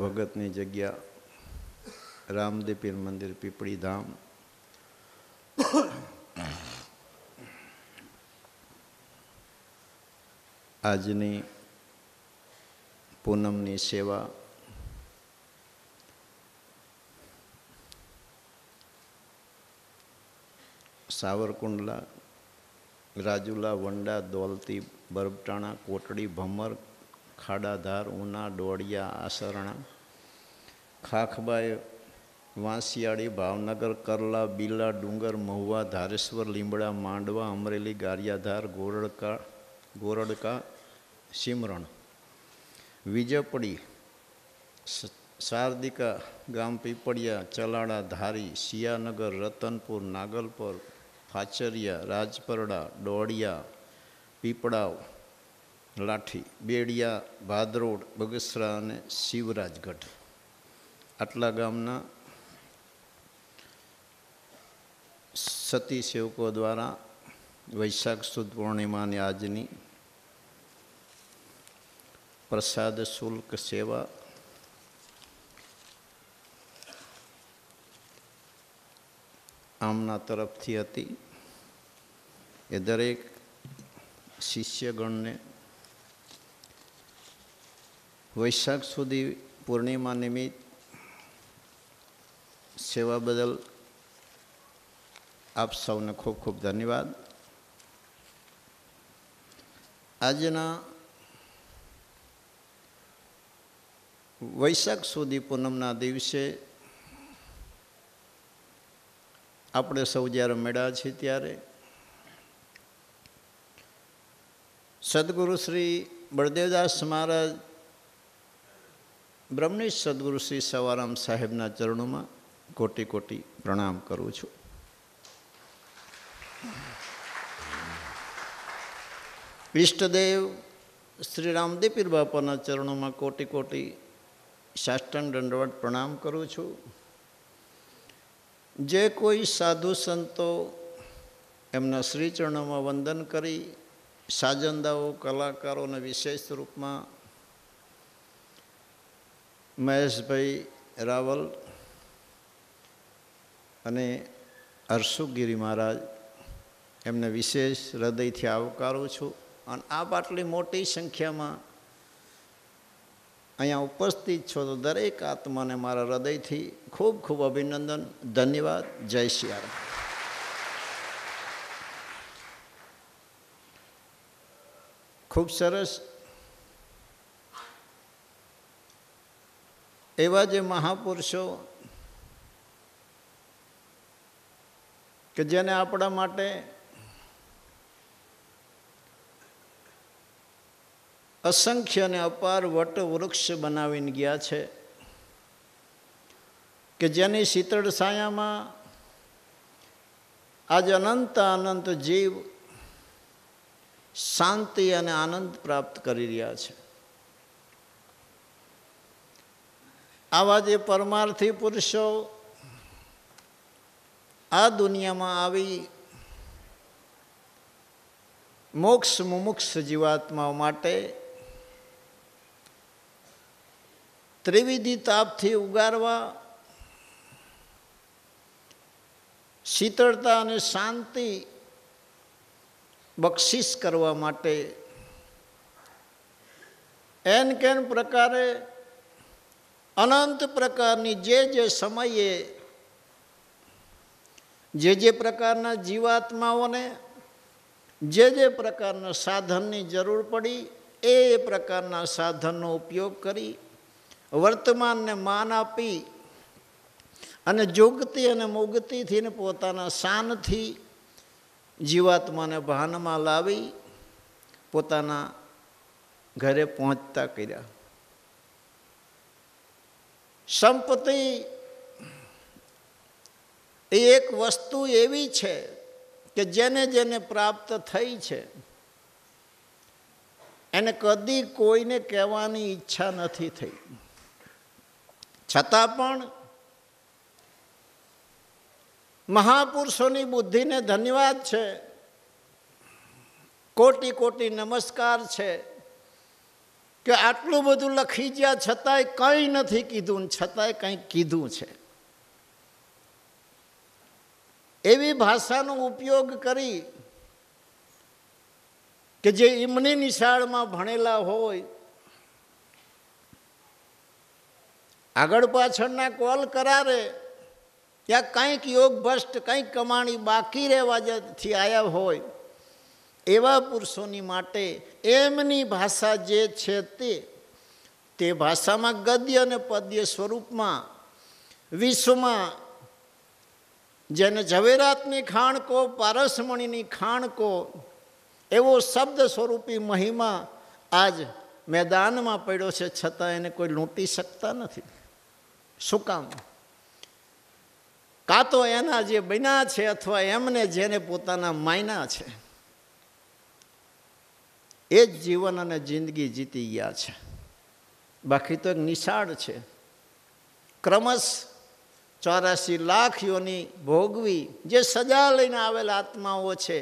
ભગતની જગ્યા રામદેવ પીર મંદિર પીપળી ધામ આજની પૂનમની સેવા સાવરકુંડલા રાજુલા વંડા દોલતી બરબટાણા કોટડી ભમર ખાડાધાર ઉના ડોડિયા આસરણા ખાખબાઈ વાંસિયાળી ભાવનગર કરલા બિલા ડુંગર મહુવા ધારેશ્વર લીમડા માંડવા અમરેલી ગારિયાધાર ગોરડકા ગોરડકા સિમરણ વિજપડી શારદિકા ગામ પીપળિયા ચલાડા ધારી શિયાનગર રતનપુર નાગલપુર ફાચરિયા રાજપરડા ડોડિયા પીપળાવ લાઠી બેડિયા ભાદરોડ બગસરા અને શિવરાજગઢ આટલા ગામના સતી સેવકો દ્વારા વૈશાખ સુદ પૂર્ણિમાની આજની પ્રસાદ શુલ્ક સેવા આમના તરફથી હતી એ દરેક શિષ્યગણને વૈશાખ સુધી પૂર્ણિમા નિમિત્ત સેવા બદલ આપ સૌને ખૂબ ખૂબ ધન્યવાદ આજના વૈશાખ સુધી પૂનમના દિવસે આપણે સૌ જ્યારે મેળા છીએ ત્યારે સદગુરુ શ્રી બળદેવદાસ મહારાજ બ્રહ્મની સદગુરુ શ્રી સવારામ સાહેબના ચરણોમાં કોટી કોટી પ્રણામ કરું છું ઈષ્ટદેવ શ્રી રામદેપીર બાપાના ચરણોમાં કોટી કોટી સાષ્ટન દંડવટ પ્રણામ કરું છું જે કોઈ સાધુ સંતો એમના શ્રી ચરણોમાં વંદન કરી સાજંદાઓ કલાકારોને વિશેષ રૂપમાં મહેશભાઈ રાવલ અને હર્ષુગીરી મહારાજ એમને વિશેષ હૃદયથી આવકારું છું અને આ આટલી મોટી સંખ્યામાં અહીંયા ઉપસ્થિત છો તો દરેક આત્માને મારા હૃદયથી ખૂબ ખૂબ અભિનંદન ધન્યવાદ જય શિયાર ખૂબ સરસ એવા જે મહાપુરુષો કે જેને આપણા માટે અસંખ્ય અને અપાર વટ વૃક્ષ બનાવીને ગયા છે કે જેની શીતળ છાયામાં આજ અનંત અનંત જીવ શાંતિ અને આનંદ પ્રાપ્ત કરી રહ્યા છે આવા જે પરમાર્થી પુરુષો આ દુનિયામાં આવી મોક્ષ મુમુક્ષ જીવાત્માઓ માટે ત્રિવિધિ તાપથી ઉગારવા શીતળતા અને શાંતિ બક્ષિસ કરવા માટે એન કેન પ્રકારે અનંત પ્રકારની જે જે સમયે જે જે પ્રકારના જીવાત્માઓને જે જે પ્રકારના સાધનની જરૂર પડી એ પ્રકારના સાધનનો ઉપયોગ કરી વર્તમાનને માન આપી અને જોગતી અને મોગતીથી પોતાના શાનથી જીવાત્માને ભાનમાં લાવી પોતાના ઘરે પહોંચતા કર્યા સંપત્તિ એ એક વસ્તુ એવી છે કે જેને જેને પ્રાપ્ત થઈ છે એને કદી કોઈને કહેવાની ઈચ્છા નથી થઈ છતાં પણ મહાપુરુષોની બુદ્ધિને ધન્યવાદ છે કોટી કોટી નમસ્કાર છે કે આટલું બધું લખી ગયા છતાંય કંઈ નથી કીધું છતાંય કંઈક કીધું છે એવી ભાષાનો ઉપયોગ કરી કે જે એમની નિશાળમાં ભણેલા હોય આગળ પાછળના કોલ કરારે ત્યાં કંઈક યોગભ્રષ્ટ કંઈક કમાણી બાકી રહેવા જથી આવ્યા હોય એવા પુરુષોની માટે એમની ભાષા જે છે તે તે ભાષામાં ગદ્ય અને પદ્ય સ્વરૂપમાં વિશ્વમાં જેને ઝવેરાતની ખાણકો પારસમણીની ખાણકો એવો શબ્દ સ્વરૂપી મહિમા આજ મેદાનમાં પડ્યો છે છતાં એને કોઈ લૂંટી શકતા નથી શું કામ કાં તો એના જે બન્યા છે અથવા એમને જેને પોતાના માયના છે એ જ જીવન અને જિંદગી જીતી ગયા છે બાકી તો એક નિશાળ છે ક્રમશ ચોરાસી લાખ યોની ભોગવી જે સજા લઈને આવેલા આત્માઓ છે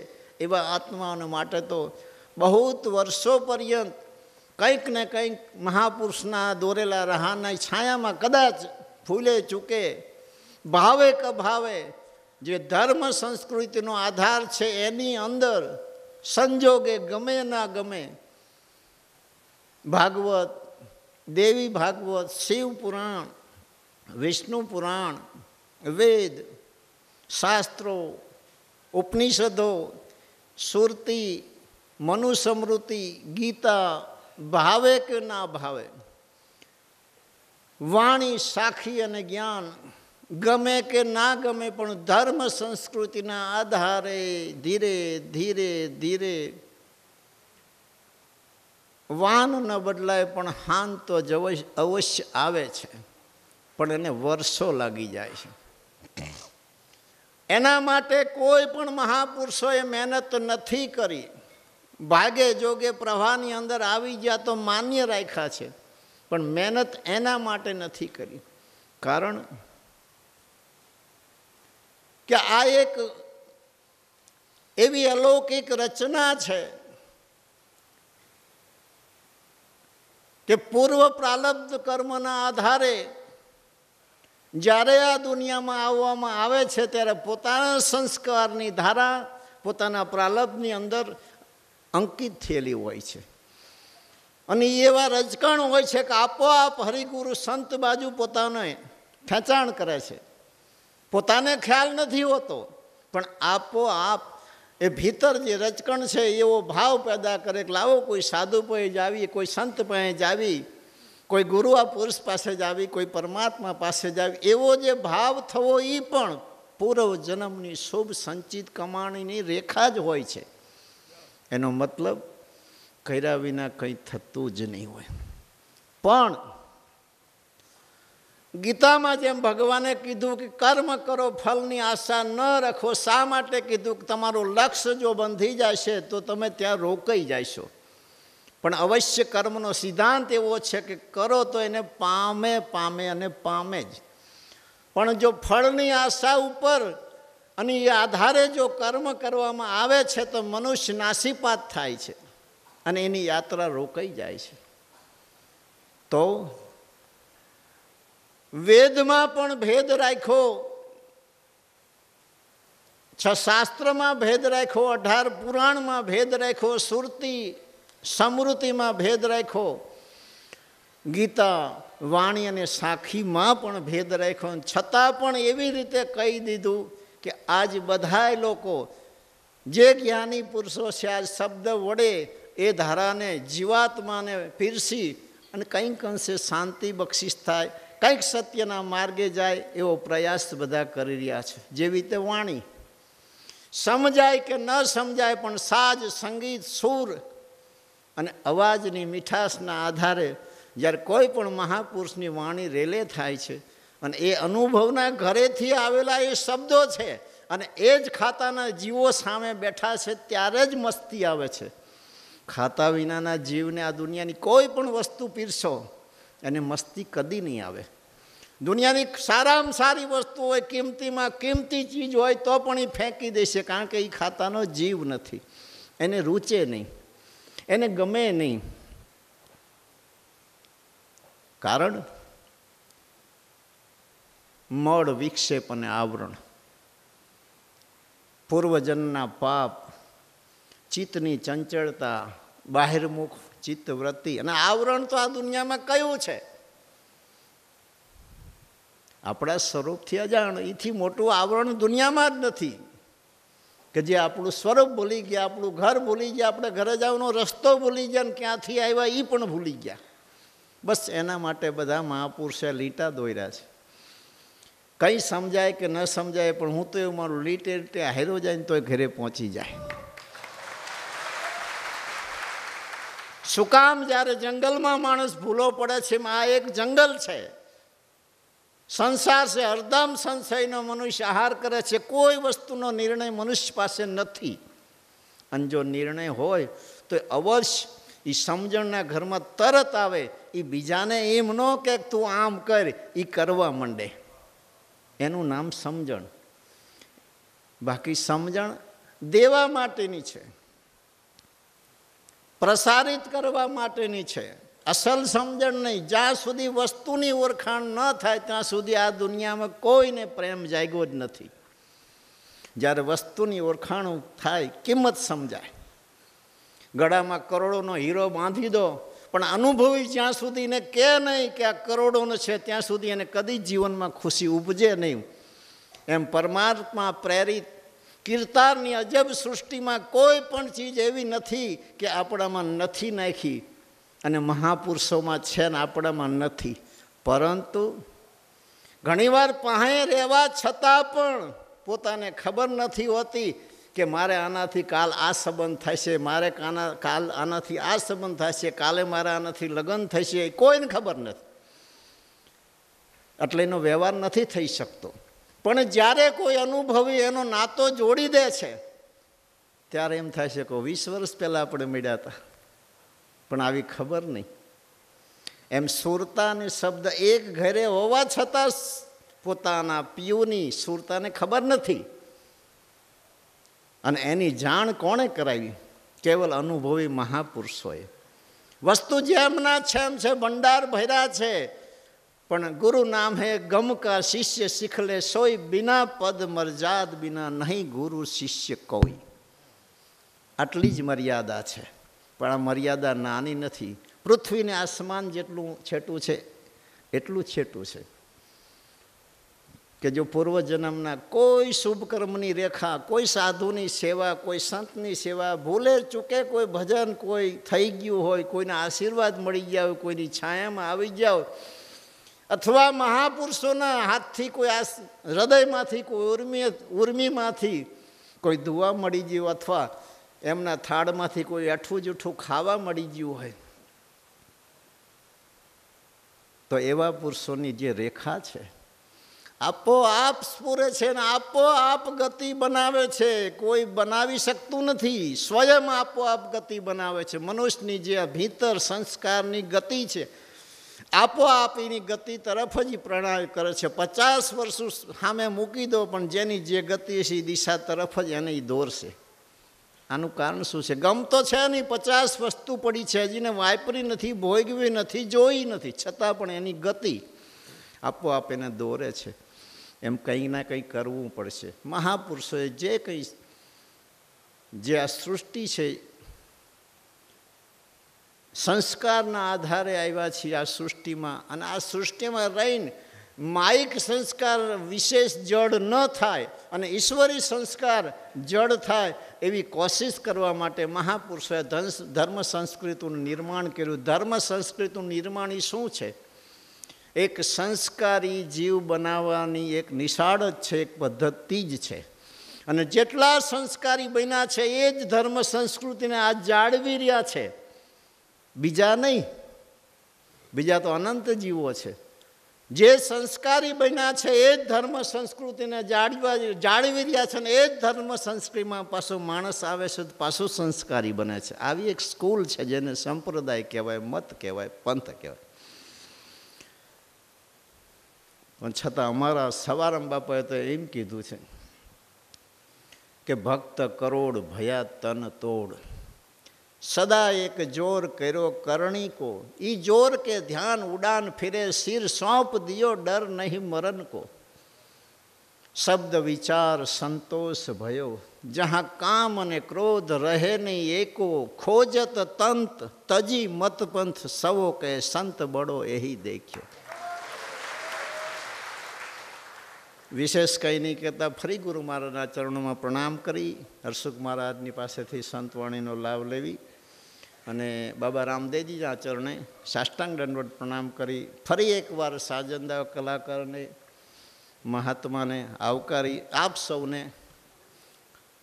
એવા આત્માઓને માટે તો બહુત વર્ષો પર્યંત કંઈક ને કંઈક મહાપુરુષના દોરેલા રહાના છાયામાં કદાચ ફૂલે ચૂકે ભાવે કે ભાવે જે ધર્મ સંસ્કૃતિનો આધાર છે એની અંદર સંજોગે ગમે ના ગમે ભાગવત દેવી ભાગવત શિવ પુરાણ વિષ્ણુ પુરાણ વેદ શાસ્ત્રો ઉપનિષદો સુરતી મનુસ્મૃતિ ગીતા ભાવે કે ના ભાવે વાણી સાખી અને જ્ઞાન ગમે કે ના ગમે પણ ધર્મ સંસ્કૃતિના આધારે ધીરે ધીરે ધીરે વાન ન બદલાય પણ હાન તો અવશ્ય આવે છે પણ એને વર્ષો લાગી જાય છે એના માટે કોઈ પણ મહાપુરુષોએ મહેનત નથી કરી ભાગે જોગે પ્રવાહની અંદર આવી ગયા તો માન્ય રાખ્યા છે પણ મહેનત એના માટે નથી કરી કારણ કે આ એક એવી અલૌકિક રચના છે કે પૂર્વ પ્રાલબ્ધ કર્મના આધારે જ્યારે આ દુનિયામાં આવવામાં આવે છે ત્યારે પોતાના સંસ્કારની ધારા પોતાના પ્રાલબ્ધની અંદર અંકિત થયેલી હોય છે અને એવા રજકણ હોય છે કે આપોઆપ હરિગુરુ સંત બાજુ પોતાને ખેંચાણ કરે છે પોતાને ખ્યાલ નથી હોતો પણ આપોઆપ એ ભીતર જે રચકણ છે એવો ભાવ પેદા કરે કે લાવો કોઈ સાધુ પાસે જ આવી કોઈ સંત પાસે જ આવી કોઈ ગુરુ આ પુરુષ પાસે જ આવી કોઈ પરમાત્મા પાસે જ આવી એવો જે ભાવ થવો એ પણ પૂર્વ જન્મની શુભ સંચિત કમાણીની રેખા જ હોય છે એનો મતલબ કર્યા વિના કંઈ થતું જ નહીં હોય પણ ગીતામાં જેમ ભગવાને કીધું કે કર્મ કરો ફલની આશા ન રાખો શા માટે કીધું કે તમારું લક્ષ્ય જો બંધી જશે તો તમે ત્યાં રોકાઈ જશો પણ અવશ્ય કર્મનો સિદ્ધાંત એવો છે કે કરો તો એને પામે પામે અને પામે જ પણ જો ફળની આશા ઉપર અને એ આધારે જો કર્મ કરવામાં આવે છે તો મનુષ્ય નાસીપાત થાય છે અને એની યાત્રા રોકાઈ જાય છે તો વેદમાં પણ ભેદ રાખ્યો છ શાસ્ત્રમાં ભેદ રાખ્યો અઢાર પુરાણમાં ભેદ રાખ્યો સુરતી સમૃતિમાં ભેદ રાખ્યો ગીતા વાણી અને સાખીમાં પણ ભેદ રાખ્યો છતાં પણ એવી રીતે કહી દીધું કે આજ બધાય લોકો જે જ્ઞાની પુરુષો છે આજ શબ્દ વડે એ ધારાને જીવાત્માને પીરસી અને કંઈક અંશે શાંતિ બક્ષિસ થાય કંઈક સત્યના માર્ગે જાય એવો પ્રયાસ બધા કરી રહ્યા છે જેવી રીતે વાણી સમજાય કે ન સમજાય પણ સાજ સંગીત સૂર અને અવાજની મીઠાશના આધારે જ્યારે કોઈ પણ મહાપુરુષની વાણી રેલે થાય છે અને એ અનુભવના ઘરેથી આવેલા એ શબ્દો છે અને એ જ ખાતાના જીવો સામે બેઠા છે ત્યારે જ મસ્તી આવે છે ખાતા વિનાના જીવને આ દુનિયાની કોઈ પણ વસ્તુ પીરશો એને મસ્તી કદી નહીં આવે દુનિયાની સારામાં સારી વસ્તુ હોય કિંમતીમાં કિંમતી ચીજ હોય તો પણ એ ફેંકી દેશે કારણ કે એ ખાતાનો જીવ નથી એને રૂચે નહીં એને ગમે નહીં કારણ મળ વિક્ષેપ અને આવરણ પૂર્વજનના પાપ ચિત્તની ચંચળતા બહારમુખ ચિત્તવૃત્તિ અને આવરણ તો આ દુનિયામાં કયું છે આપણા સ્વરૂપથી અજાણ એથી મોટું આવરણ દુનિયામાં જ નથી કે જે આપણું સ્વરૂપ ભૂલી ગયા આપણું ઘર ભૂલી ગયા આપણે ઘરે જવાનો રસ્તો ભૂલી ગયા ને ક્યાંથી આવ્યા એ પણ ભૂલી ગયા બસ એના માટે બધા મહાપુરુષે લીટા દોર્યા છે કંઈ સમજાય કે ન સમજાય પણ હું તો એવું મારું લીટે લીટે હારો જાય ને તો એ ઘરે પહોંચી જાય શું કામ જ્યારે જંગલમાં માણસ ભૂલો પડે છે એમાં આ એક જંગલ છે સંસાર છે હરદમ સંશયનો મનુષ્ય આહાર કરે છે કોઈ વસ્તુનો નિર્ણય મનુષ્ય પાસે નથી અને જો નિર્ણય હોય તો અવશ્ય એ સમજણના ઘરમાં તરત આવે એ બીજાને એમ ન કે તું આમ કર એ કરવા માંડે એનું નામ સમજણ બાકી સમજણ દેવા માટેની છે પ્રસારિત કરવા માટેની છે અસલ સમજણ નહીં જ્યાં સુધી વસ્તુની ઓળખાણ ન થાય ત્યાં સુધી આ દુનિયામાં કોઈને પ્રેમ જાગ્યો જ નથી જ્યારે વસ્તુની ઓળખાણ થાય કિંમત સમજાય ગળામાં કરોડોનો હીરો બાંધી દો પણ અનુભવી જ્યાં સુધી એને કે નહીં કે આ કરોડોનો છે ત્યાં સુધી એને કદી જીવનમાં ખુશી ઉપજે નહીં એમ પરમાત્મા પ્રેરિત કિરતારની અજબ સૃષ્ટિમાં કોઈ પણ ચીજ એવી નથી કે આપણામાં નથી નાખી અને મહાપુરુષોમાં છે ને આપણામાં નથી પરંતુ ઘણીવાર પાસે રહેવા છતાં પણ પોતાને ખબર નથી હોતી કે મારે આનાથી કાલ આ સંબંધ થશે મારે કાના કાલ આનાથી આ સંબંધ થશે કાલે મારે આનાથી લગ્ન થશે કોઈને ખબર નથી એટલે એનો વ્યવહાર નથી થઈ શકતો પણ જ્યારે કોઈ અનુભવી એનો નાતો જોડી દે છે ત્યારે એમ થાય છે કે વીસ વર્ષ પહેલાં આપણે મળ્યા હતા પણ આવી ખબર નહીં એમ સુરતાને શબ્દ એક ઘરે હોવા છતાં પોતાના પિયુની સુરતાને ખબર નથી અને એની જાણ કોણે કરાવી કેવલ અનુભવી મહાપુરુષોએ વસ્તુ જેમના છે એમ છે ભંડાર ભર્યા છે પણ ગુરુ નામ હે ગમકા શિષ્ય શીખ સોય બિના પદ મર્યાદ બિના નહીં ગુરુ શિષ્ય કોઈ આટલી જ મર્યાદા છે પણ આ મર્યાદા નાની નથી પૃથ્વીને આસમાન જેટલું છેટું છે એટલું છેટું છે કે જો પૂર્વજન્મના કોઈ શુભકર્મની રેખા કોઈ સાધુની સેવા કોઈ સંતની સેવા ભૂલે ચૂકે કોઈ ભજન કોઈ થઈ ગયું હોય કોઈના આશીર્વાદ મળી ગયા હોય કોઈની છાયામાં આવી ગયા હોય અથવા મહાપુરુષોના હાથથી કોઈ આ હૃદયમાંથી કોઈ ઉર્મી ઉર્મીમાંથી કોઈ ધુવા મળી ગયું અથવા એમના થાળમાંથી કોઈ અઠું જૂઠું ખાવા મળી ગયું હોય તો એવા પુરુષોની જે રેખા છે આપોઆપ સ્ફુરે છે ને આપોઆપ ગતિ બનાવે છે કોઈ બનાવી શકતું નથી સ્વયં આપોઆપ ગતિ બનાવે છે મનુષ્યની જે ભીતર સંસ્કારની ગતિ છે આપોઆપ એની ગતિ તરફ જ પ્રણય કરે છે પચાસ વર્ષો સામે મૂકી દો પણ જેની જે ગતિ છે એ દિશા તરફ જ એને એ દોરશે આનું કારણ શું છે ગમતો છે નહીં પચાસ વસ્તુ પડી છે હજીને વાપરી નથી ભોગવી નથી જોઈ નથી છતાં પણ એની ગતિ આપોઆપ એને દોરે છે એમ કંઈ ના કંઈ કરવું પડશે મહાપુરુષોએ જે કંઈ જે આ સૃષ્ટિ છે સંસ્કારના આધારે આવ્યા છીએ આ સૃષ્ટિમાં અને આ સૃષ્ટિમાં રહીને માયિક સંસ્કાર વિશેષ જડ ન થાય અને ઈશ્વરી સંસ્કાર જડ થાય એવી કોશિશ કરવા માટે મહાપુરુષોએ ધર્મ સંસ્કૃતિનું નિર્માણ કર્યું ધર્મ સંસ્કૃતિનું નિર્માણ શું છે એક સંસ્કારી જીવ બનાવવાની એક નિશાળ જ છે એક પદ્ધતિ જ છે અને જેટલા સંસ્કારી બન્યા છે એ જ ધર્મ સંસ્કૃતિને આ જાળવી રહ્યા છે બીજા નહીં બીજા તો અનંત જીવો છે જે સંસ્કારી બન્યા છે એ જ ધર્મ સંસ્કૃતિને જાળવા જાળવી રહ્યા છે ને એ જ ધર્મ સંસ્કૃતિમાં પાછો માણસ આવે છે તો પાછો સંસ્કારી બને છે આવી એક સ્કૂલ છે જેને સંપ્રદાય કહેવાય મત કહેવાય પંથ કહેવાય પણ છતાં અમારા સવારમ બાપાએ તો એમ કીધું છે કે ભક્ત કરોડ ભયા તન તોડ सदा एक जोर करो करणी को ई जोर के ध्यान उड़ान फिरे सिर सौंप दियो डर नहीं मरण को शब्द विचार संतोष भयो जहाँ काम ने क्रोध रहे नहीं एको खोजत तंत तजी मत पंथ सवो के संत बड़ो यही देखियो विशेष कहीं नहीं कहता फरी गुरु महाराज चरणों में प्रणाम करी हर्षुक महाराज पास थी संतवाणी लाभ लेवी અને બાબા રામદેવજીના ચરણે સાષ્ટાંગ દંડવટ પ્રણામ કરી ફરી એકવાર સાજંદા કલાકારને મહાત્માને આવકારી આપ સૌને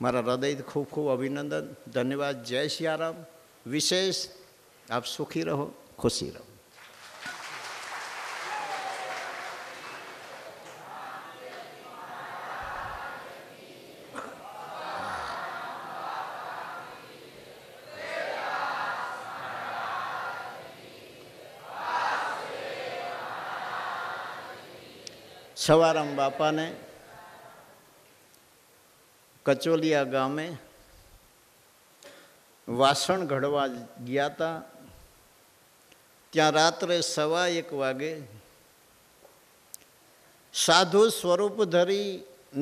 મારા હૃદય ખૂબ ખૂબ અભિનંદન ધન્યવાદ જય સિયારામ વિશેષ આપ સુખી રહો ખુશી રહો સવારમ બાપાને કચોલિયા ગામે વાસણ ઘડવા ગયા હતા ત્યાં રાત્રે સવા એક વાગે સાધુ સ્વરૂપ ધરી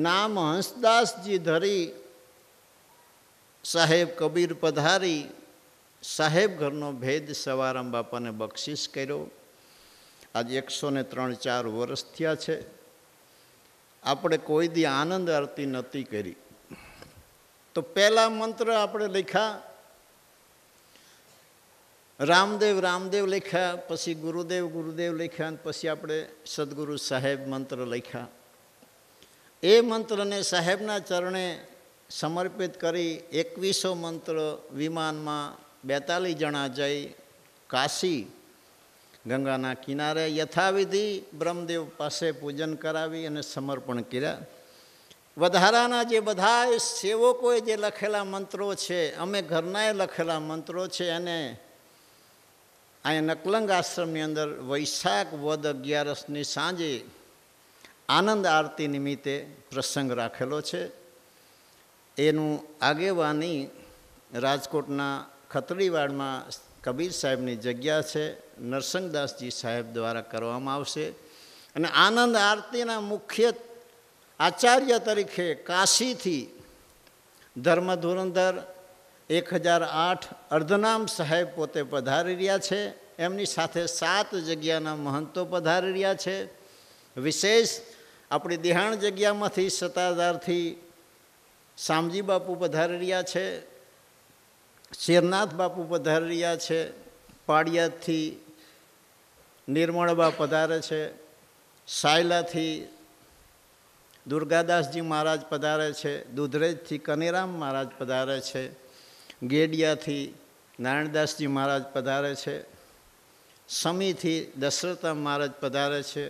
નામ હંસદાસજી ધરી સાહેબ કબીર પધારી સાહેબ ઘરનો ભેદ સવારામ બાપાને બક્ષિસ કર્યો આજે એકસો ને ત્રણ ચાર વર્ષ થયા છે આપણે કોઈ દી આનંદ આરતી નહોતી કરી તો પહેલા મંત્ર આપણે લખ્યા રામદેવ રામદેવ લખ્યા પછી ગુરુદેવ ગુરુદેવ લખ્યા અને પછી આપણે સદગુરુ સાહેબ મંત્ર લખ્યા એ મંત્રને સાહેબના ચરણે સમર્પિત કરી એકવીસો મંત્ર વિમાનમાં બેતાલીસ જણા જઈ કાશી ગંગાના કિનારે યથાવિધિ બ્રહ્મદેવ પાસે પૂજન કરાવી અને સમર્પણ કર્યા વધારાના જે બધા સેવકોએ જે લખેલા મંત્રો છે અમે ઘરનાએ લખેલા મંત્રો છે અને અહીંયા નકલંગ આશ્રમની અંદર વૈશાખ વદ અગિયારસની સાંજે આનંદ આરતી નિમિત્તે પ્રસંગ રાખેલો છે એનું આગેવાની રાજકોટના ખતડીવાડમાં કબીર સાહેબની જગ્યા છે નરસંગદાસજી સાહેબ દ્વારા કરવામાં આવશે અને આનંદ આરતીના મુખ્ય આચાર્ય તરીકે કાશીથી ધર્મ ધુરંધર એક હજાર આઠ અર્ધનામ સાહેબ પોતે પધારી રહ્યા છે એમની સાથે સાત જગ્યાના મહંતો પધારી રહ્યા છે વિશેષ આપણી દેહાણ જગ્યામાંથી સત્તાધારથી સામજી બાપુ પધારી રહ્યા છે શેરનાથ બાપુ પધારી રહ્યા છે પાડિયાથી નિર્મળબા પધારે છે સાયલાથી દુર્ગાદાસજી મહારાજ પધારે છે દુધરેજથી કનેરામ મહારાજ પધારે છે ગેડિયાથી નારાયણદાસજી મહારાજ પધારે છે સમીથી દશરથા મહારાજ પધારે છે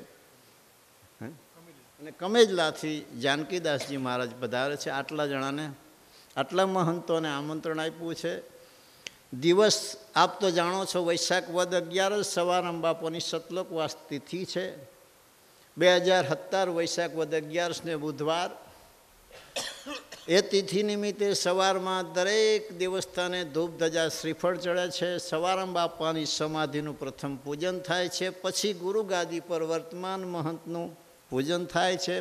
અને કમેજલાથી જાનકીદાસજી મહારાજ પધારે છે આટલા જણાને આટલા મહંતોને આમંત્રણ આપ્યું છે દિવસ આપ તો જાણો છો વૈશાખ વદ અગિયાર સવાર અંબાપોની સતલોકવાસ તિથિ છે બે હજાર સત્તર વૈશાખ વદ અગિયારસને બુધવાર એ તિથિ નિમિત્તે સવારમાં દરેક દેવસ્થાને ધૂપ ધજા શ્રીફળ ચડે છે સવારમ બાપાની સમાધિનું પ્રથમ પૂજન થાય છે પછી ગુરુગાદી પર વર્તમાન મહંતનું પૂજન થાય છે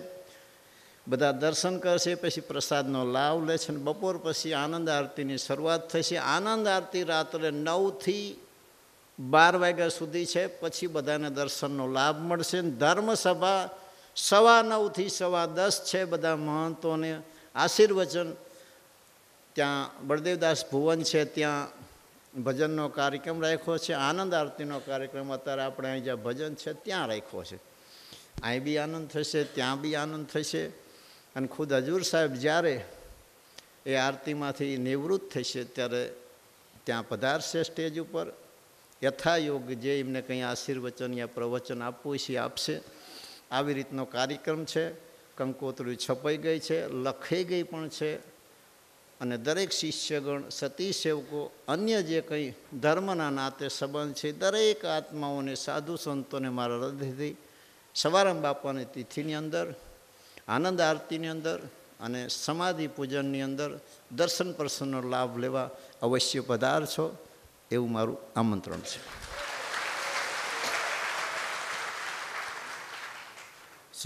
બધા દર્શન કરશે પછી પ્રસાદનો લાભ લે છે અને બપોર પછી આનંદ આરતીની શરૂઆત થશે આનંદ આરતી રાત્રે નવથી બાર વાગ્યા સુધી છે પછી બધાને દર્શનનો લાભ મળશે ધર્મસભા સવા નવથી સવા દસ છે બધા મહંતોને આશીર્વચન ત્યાં બળદેવદાસ ભુવન છે ત્યાં ભજનનો કાર્યક્રમ રાખ્યો છે આનંદ આરતીનો કાર્યક્રમ અત્યારે આપણે અહીં જ્યાં ભજન છે ત્યાં રાખ્યો છે અહીં બી આનંદ થશે ત્યાં બી આનંદ થશે અને ખુદ હજૂર સાહેબ જ્યારે એ આરતીમાંથી નિવૃત્ત થશે ત્યારે ત્યાં પધારશે સ્ટેજ ઉપર યથાયોગ જે એમને કંઈ આશીર્વચન યા પ્રવચન આપવું છે આપશે આવી રીતનો કાર્યક્રમ છે કંકોત્રી છપાઈ ગઈ છે લખાઈ ગઈ પણ છે અને દરેક શિષ્યગણ સતી સેવકો અન્ય જે કંઈ ધર્મના નાતે સંબંધ છે દરેક આત્માઓને સાધુ સંતોને મારા હૃદયથી સવારામ બાપાની તિથિની અંદર આનંદ આરતીની અંદર અને સમાધિ પૂજનની અંદર દર્શન પ્રસન્નનો લાભ લેવા અવશ્ય પધારશો એવું મારું આમંત્રણ છે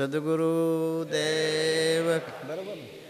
સદગુરુ દેવ બરાબર